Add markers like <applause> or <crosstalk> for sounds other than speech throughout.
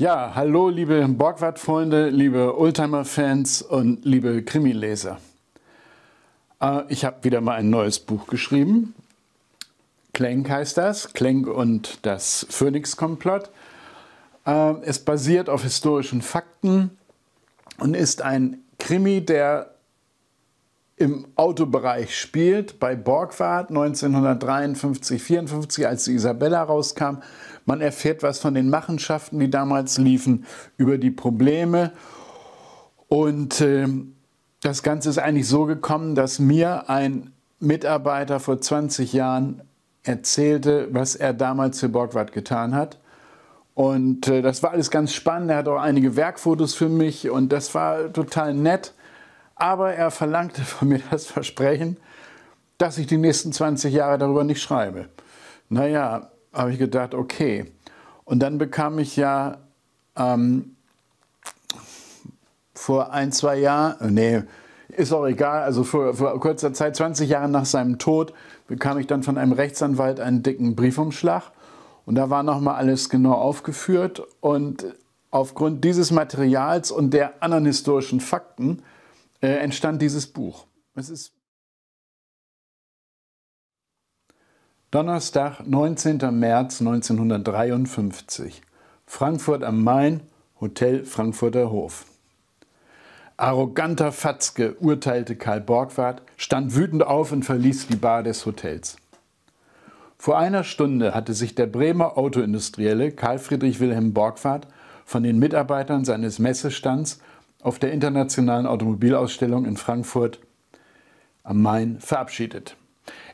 Ja, hallo liebe borgwart freunde liebe Oldtimer-Fans und liebe Krimileser. Äh, ich habe wieder mal ein neues Buch geschrieben. Klenk heißt das, Klenk und das Phoenix-Komplott. Äh, es basiert auf historischen Fakten und ist ein Krimi, der im Autobereich spielt, bei Borgward 1953, 54, als die Isabella rauskam. Man erfährt was von den Machenschaften, die damals liefen, über die Probleme. Und äh, das Ganze ist eigentlich so gekommen, dass mir ein Mitarbeiter vor 20 Jahren erzählte, was er damals für Borgwart getan hat. Und äh, das war alles ganz spannend. Er hat auch einige Werkfotos für mich und das war total nett. Aber er verlangte von mir das Versprechen, dass ich die nächsten 20 Jahre darüber nicht schreibe. Naja, habe ich gedacht, okay. Und dann bekam ich ja ähm, vor ein, zwei Jahren, äh, nee, ist auch egal, also vor, vor kurzer Zeit, 20 Jahren nach seinem Tod, bekam ich dann von einem Rechtsanwalt einen dicken Briefumschlag und da war nochmal alles genau aufgeführt. Und aufgrund dieses Materials und der anderen historischen Fakten äh, entstand dieses Buch. Es ist Donnerstag, 19. März 1953. Frankfurt am Main, Hotel Frankfurter Hof. Arroganter Fatzke, urteilte Karl Borgwart, stand wütend auf und verließ die Bar des Hotels. Vor einer Stunde hatte sich der Bremer Autoindustrielle Karl Friedrich Wilhelm Borgward von den Mitarbeitern seines Messestands auf der Internationalen Automobilausstellung in Frankfurt am Main verabschiedet.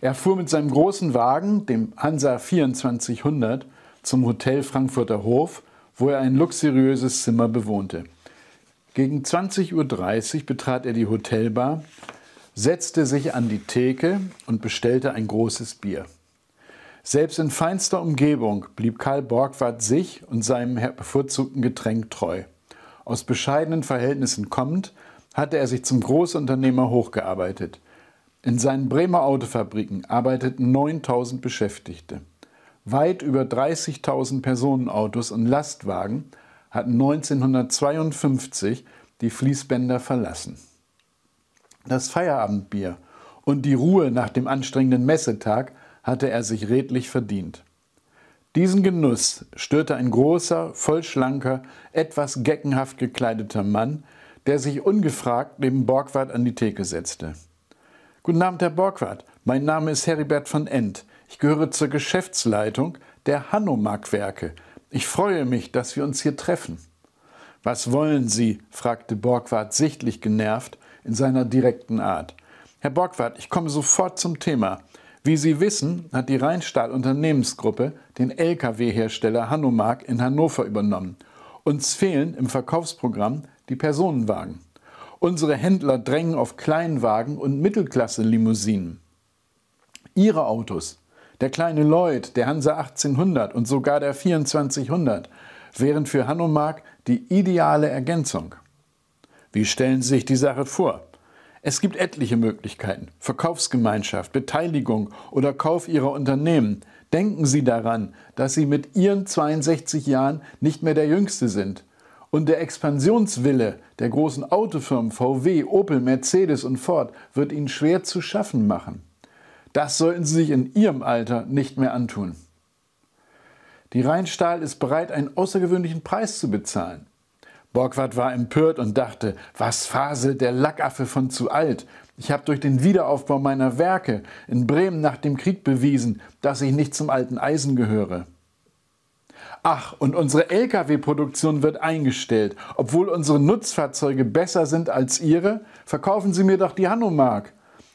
Er fuhr mit seinem großen Wagen, dem Hansa 2400, zum Hotel Frankfurter Hof, wo er ein luxuriöses Zimmer bewohnte. Gegen 20.30 Uhr betrat er die Hotelbar, setzte sich an die Theke und bestellte ein großes Bier. Selbst in feinster Umgebung blieb Karl Borgward sich und seinem bevorzugten Getränk treu. Aus bescheidenen Verhältnissen kommend, hatte er sich zum Großunternehmer hochgearbeitet. In seinen Bremer Autofabriken arbeiteten 9000 Beschäftigte. Weit über 30.000 Personenautos und Lastwagen hatten 1952 die Fließbänder verlassen. Das Feierabendbier und die Ruhe nach dem anstrengenden Messetag hatte er sich redlich verdient. Diesen Genuss störte ein großer, vollschlanker, etwas geckenhaft gekleideter Mann, der sich ungefragt neben Borgwart an die Theke setzte. Guten Abend, Herr Borgwart. Mein Name ist Heribert von End. Ich gehöre zur Geschäftsleitung der Hanomag-Werke. Ich freue mich, dass wir uns hier treffen. Was wollen Sie? fragte Borgwart sichtlich genervt in seiner direkten Art. Herr Borgwart, ich komme sofort zum Thema. Wie Sie wissen, hat die Rheinstahl Unternehmensgruppe den Lkw-Hersteller Hanomag in Hannover übernommen. Uns fehlen im Verkaufsprogramm die Personenwagen. Unsere Händler drängen auf Kleinwagen und Mittelklasse-Limousinen. Ihre Autos, der kleine Lloyd, der Hansa 1800 und sogar der 2400, wären für Hanomag die ideale Ergänzung. Wie stellen Sie sich die Sache vor? Es gibt etliche Möglichkeiten. Verkaufsgemeinschaft, Beteiligung oder Kauf Ihrer Unternehmen. Denken Sie daran, dass Sie mit Ihren 62 Jahren nicht mehr der Jüngste sind. Und der Expansionswille der großen Autofirmen VW, Opel, Mercedes und Ford wird Ihnen schwer zu schaffen machen. Das sollten Sie sich in Ihrem Alter nicht mehr antun. Die Rheinstahl ist bereit, einen außergewöhnlichen Preis zu bezahlen. Borgward war empört und dachte, was faselt der Lackaffe von zu alt? Ich habe durch den Wiederaufbau meiner Werke in Bremen nach dem Krieg bewiesen, dass ich nicht zum alten Eisen gehöre. Ach, und unsere Lkw-Produktion wird eingestellt. Obwohl unsere Nutzfahrzeuge besser sind als Ihre, verkaufen Sie mir doch die Hanomark.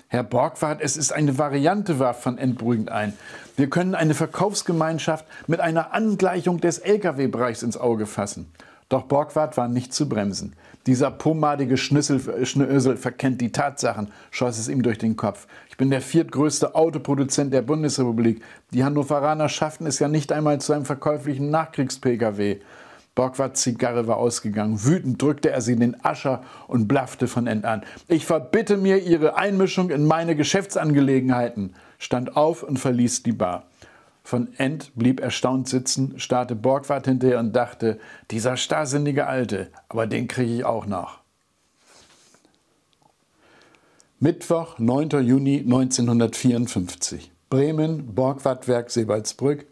Herr Borgward, es ist eine Variante, warf von entberuhigend ein. Wir können eine Verkaufsgemeinschaft mit einer Angleichung des Lkw-Bereichs ins Auge fassen. Doch Borgward war nicht zu bremsen. Dieser pomadige Schnüssel, äh, Schnösel verkennt die Tatsachen, schoss es ihm durch den Kopf. Ich bin der viertgrößte Autoproduzent der Bundesrepublik. Die Hannoveraner schafften es ja nicht einmal zu einem verkäuflichen Nachkriegs-Pkw. Borgwarts Zigarre war ausgegangen. Wütend drückte er sie in den Ascher und blaffte von End an. Ich verbitte mir Ihre Einmischung in meine Geschäftsangelegenheiten, stand auf und verließ die Bar von End blieb erstaunt sitzen, starrte Borgwart hinterher und dachte, dieser starrsinnige Alte, aber den kriege ich auch noch. Mittwoch, 9. Juni 1954. Bremen, Borgwartwerk Sebalsbrück,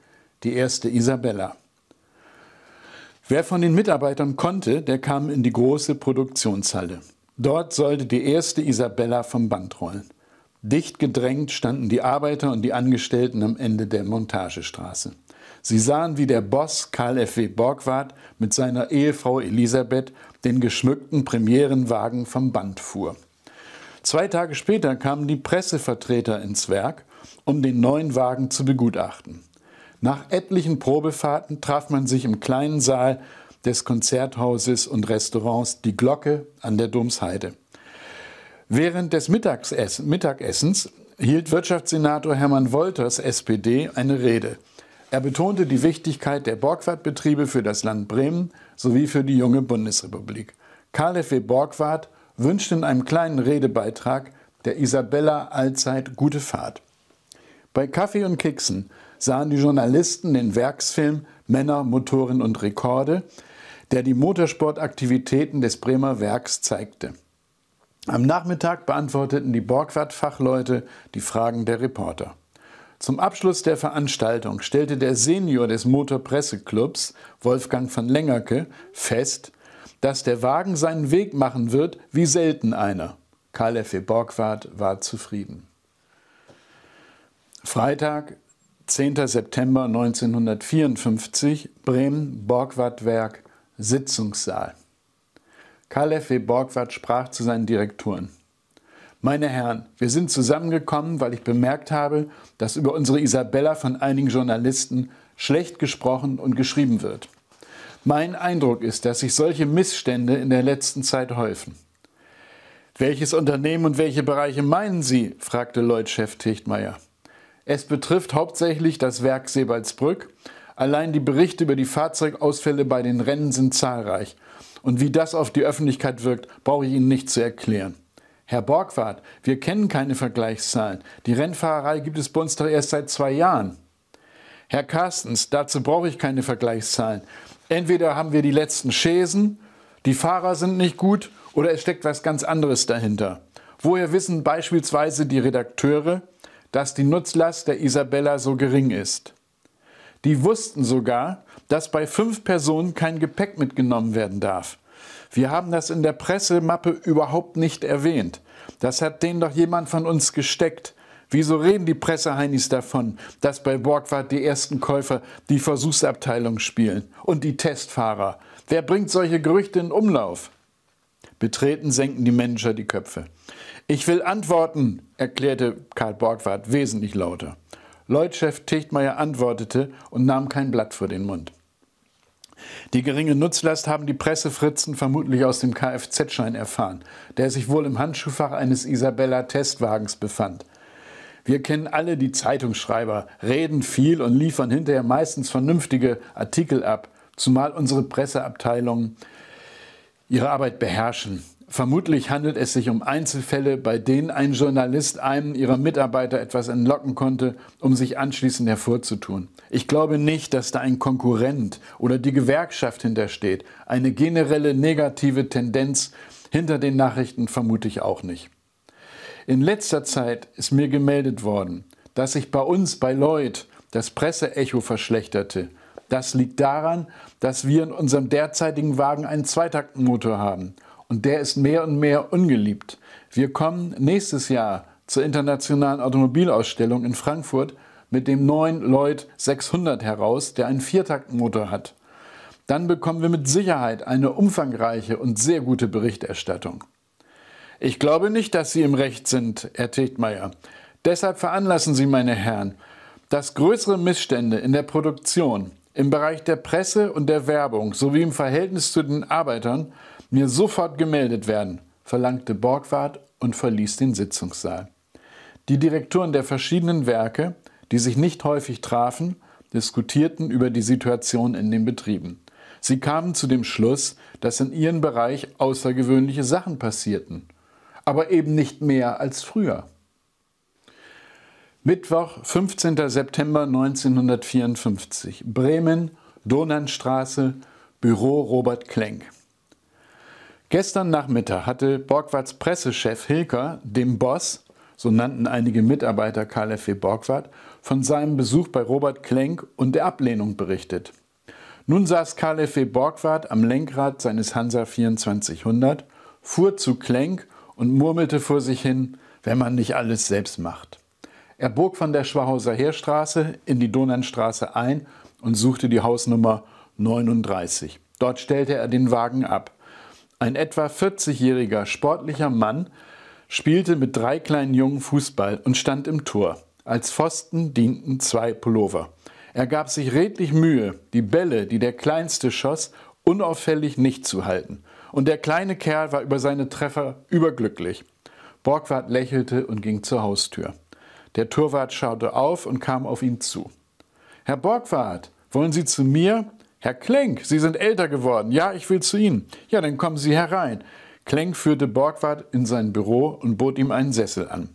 die erste Isabella. Wer von den Mitarbeitern konnte, der kam in die große Produktionshalle. Dort sollte die erste Isabella vom Band rollen. Dicht gedrängt standen die Arbeiter und die Angestellten am Ende der Montagestraße. Sie sahen, wie der Boss Karl F. W. Borgwardt mit seiner Ehefrau Elisabeth den geschmückten Premierenwagen vom Band fuhr. Zwei Tage später kamen die Pressevertreter ins Werk, um den neuen Wagen zu begutachten. Nach etlichen Probefahrten traf man sich im kleinen Saal des Konzerthauses und Restaurants Die Glocke an der Domsheide. Während des Mittagessens hielt Wirtschaftssenator Hermann Wolters, SPD, eine Rede. Er betonte die Wichtigkeit der Borgwartbetriebe für das Land Bremen sowie für die junge Bundesrepublik. Karl F.W. Borgwart wünscht in einem kleinen Redebeitrag der Isabella allzeit gute Fahrt. Bei Kaffee und Keksen sahen die Journalisten den Werksfilm Männer, Motoren und Rekorde, der die Motorsportaktivitäten des Bremer Werks zeigte. Am Nachmittag beantworteten die borgwart fachleute die Fragen der Reporter. Zum Abschluss der Veranstaltung stellte der Senior des Motorpresseclubs, Wolfgang von Lengerke, fest, dass der Wagen seinen Weg machen wird wie selten einer. Karl F. Borgwart war zufrieden. Freitag, 10. September 1954, Bremen, Borgwardwerk, Sitzungssaal. Kalef F. W. Borgward sprach zu seinen Direktoren. Meine Herren, wir sind zusammengekommen, weil ich bemerkt habe, dass über unsere Isabella von einigen Journalisten schlecht gesprochen und geschrieben wird. Mein Eindruck ist, dass sich solche Missstände in der letzten Zeit häufen. Welches Unternehmen und welche Bereiche meinen Sie? fragte Lloyd-Chef Tichtmeier. Es betrifft hauptsächlich das Werk Sebaldsbrück. Allein die Berichte über die Fahrzeugausfälle bei den Rennen sind zahlreich und wie das auf die Öffentlichkeit wirkt, brauche ich Ihnen nicht zu erklären. Herr Borgwart, wir kennen keine Vergleichszahlen. Die Rennfahrerei gibt es bei uns doch erst seit zwei Jahren. Herr Carstens, dazu brauche ich keine Vergleichszahlen. Entweder haben wir die letzten Schäsen, die Fahrer sind nicht gut oder es steckt was ganz anderes dahinter. Woher wissen beispielsweise die Redakteure, dass die Nutzlast der Isabella so gering ist? Die wussten sogar, dass bei fünf Personen kein Gepäck mitgenommen werden darf. Wir haben das in der Pressemappe überhaupt nicht erwähnt. Das hat denen doch jemand von uns gesteckt. Wieso reden die Presseheinis davon, dass bei Borgward die ersten Käufer die Versuchsabteilung spielen und die Testfahrer? Wer bringt solche Gerüchte in Umlauf? Betreten senken die Manager die Köpfe. Ich will antworten, erklärte Karl Borgward wesentlich lauter. Leutchef Techtmeier antwortete und nahm kein Blatt vor den Mund. Die geringe Nutzlast haben die Pressefritzen vermutlich aus dem Kfz-Schein erfahren, der sich wohl im Handschuhfach eines Isabella-Testwagens befand. Wir kennen alle die Zeitungsschreiber, reden viel und liefern hinterher meistens vernünftige Artikel ab, zumal unsere Presseabteilungen ihre Arbeit beherrschen. Vermutlich handelt es sich um Einzelfälle, bei denen ein Journalist einem ihrer Mitarbeiter etwas entlocken konnte, um sich anschließend hervorzutun. Ich glaube nicht, dass da ein Konkurrent oder die Gewerkschaft hintersteht. Eine generelle negative Tendenz hinter den Nachrichten vermute ich auch nicht. In letzter Zeit ist mir gemeldet worden, dass sich bei uns bei Lloyd das Presseecho verschlechterte. Das liegt daran, dass wir in unserem derzeitigen Wagen einen Zweitaktmotor haben – und der ist mehr und mehr ungeliebt. Wir kommen nächstes Jahr zur internationalen Automobilausstellung in Frankfurt mit dem neuen Lloyd 600 heraus, der einen Viertaktmotor hat. Dann bekommen wir mit Sicherheit eine umfangreiche und sehr gute Berichterstattung. Ich glaube nicht, dass Sie im Recht sind, Herr Tegtmeier. Deshalb veranlassen Sie, meine Herren, dass größere Missstände in der Produktion, im Bereich der Presse und der Werbung sowie im Verhältnis zu den Arbeitern mir sofort gemeldet werden, verlangte Borgward und verließ den Sitzungssaal. Die Direktoren der verschiedenen Werke, die sich nicht häufig trafen, diskutierten über die Situation in den Betrieben. Sie kamen zu dem Schluss, dass in ihrem Bereich außergewöhnliche Sachen passierten, aber eben nicht mehr als früher. Mittwoch, 15. September 1954, Bremen, Donanstraße, Büro Robert Klenk. Gestern Nachmittag hatte Borgwarts Pressechef Hilker dem Boss, so nannten einige Mitarbeiter Karl F.W. Borgwart, von seinem Besuch bei Robert Klenk und der Ablehnung berichtet. Nun saß Karl F.W. Borgwart am Lenkrad seines Hansa 2400, fuhr zu Klenk und murmelte vor sich hin, wenn man nicht alles selbst macht. Er bog von der Schwahauser Heerstraße in die Donanstraße ein und suchte die Hausnummer 39. Dort stellte er den Wagen ab. Ein etwa 40-jähriger sportlicher Mann spielte mit drei kleinen Jungen Fußball und stand im Tor. Als Pfosten dienten zwei Pullover. Er gab sich redlich Mühe, die Bälle, die der Kleinste schoss, unauffällig nicht zu halten. Und der kleine Kerl war über seine Treffer überglücklich. Borgwart lächelte und ging zur Haustür. Der Torwart schaute auf und kam auf ihn zu. Herr Borgwart, wollen Sie zu mir? Herr Klenk, Sie sind älter geworden. Ja, ich will zu Ihnen. Ja, dann kommen Sie herein. Klenk führte Borgward in sein Büro und bot ihm einen Sessel an.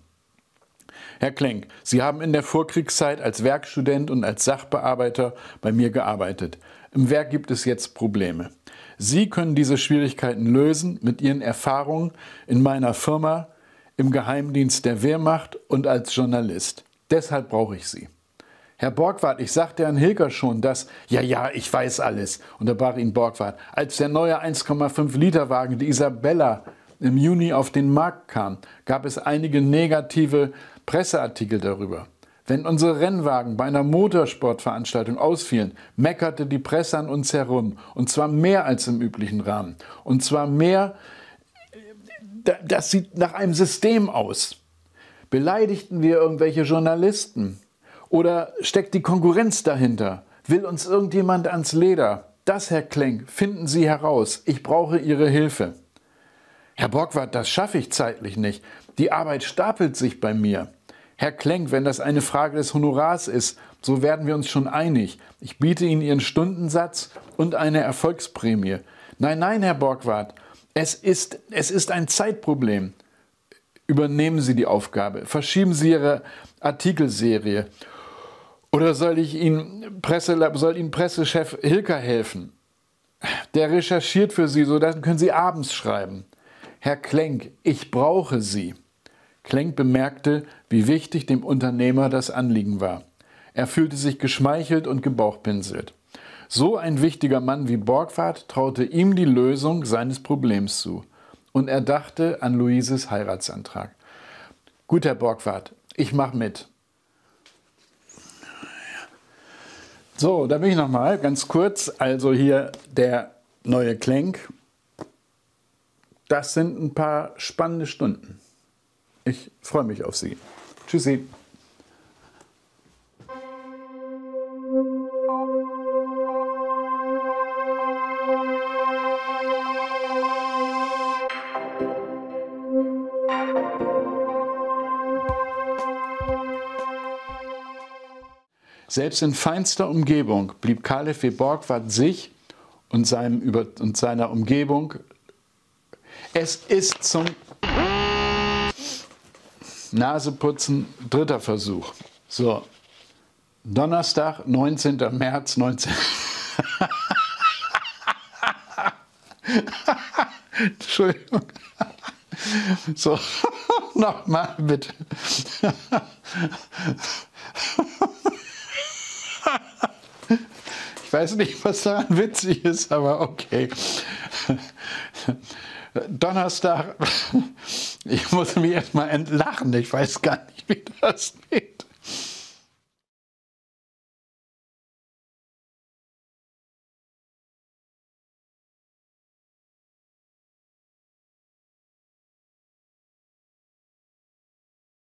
Herr Klenk, Sie haben in der Vorkriegszeit als Werkstudent und als Sachbearbeiter bei mir gearbeitet. Im Werk gibt es jetzt Probleme. Sie können diese Schwierigkeiten lösen mit Ihren Erfahrungen in meiner Firma, im Geheimdienst der Wehrmacht und als Journalist. Deshalb brauche ich Sie. Herr Borgwart, ich sagte Herrn Hilger schon, dass, ja, ja, ich weiß alles, unterbrach ihn Borgwart, als der neue 1,5 Liter Wagen, die Isabella, im Juni auf den Markt kam, gab es einige negative Presseartikel darüber. Wenn unsere Rennwagen bei einer Motorsportveranstaltung ausfielen, meckerte die Presse an uns herum, und zwar mehr als im üblichen Rahmen, und zwar mehr, das sieht nach einem System aus. Beleidigten wir irgendwelche Journalisten, oder steckt die Konkurrenz dahinter? Will uns irgendjemand ans Leder? Das, Herr Klenk, finden Sie heraus. Ich brauche Ihre Hilfe. Herr Borgwart, das schaffe ich zeitlich nicht. Die Arbeit stapelt sich bei mir. Herr Klenk, wenn das eine Frage des Honorars ist, so werden wir uns schon einig. Ich biete Ihnen Ihren Stundensatz und eine Erfolgsprämie. Nein, nein, Herr Borgwart, es ist, es ist ein Zeitproblem. Übernehmen Sie die Aufgabe, verschieben Sie Ihre Artikelserie oder soll ich Ihnen Presse, soll Ihnen Pressechef Hilker helfen? Der recherchiert für Sie, so dann können Sie abends schreiben. Herr Klenk, ich brauche Sie. Klenk bemerkte, wie wichtig dem Unternehmer das Anliegen war. Er fühlte sich geschmeichelt und gebauchpinselt. So ein wichtiger Mann wie Borgward traute ihm die Lösung seines Problems zu. Und er dachte an Luises Heiratsantrag. Gut, Herr Borgward, ich mache mit. So, da bin ich nochmal ganz kurz. Also hier der neue Klenk. Das sind ein paar spannende Stunden. Ich freue mich auf Sie. Tschüssi. Selbst in feinster Umgebung blieb Karl W. Borgward sich und, seinem und seiner Umgebung. Es ist zum Naseputzen dritter Versuch. So, Donnerstag, 19. März 19. <laughs> Entschuldigung. So, <laughs> nochmal bitte. Ich weiß nicht, was daran witzig ist, aber okay. Donnerstag, <laughs> ich muss mich erstmal entlachen. Ich weiß gar nicht, wie das geht.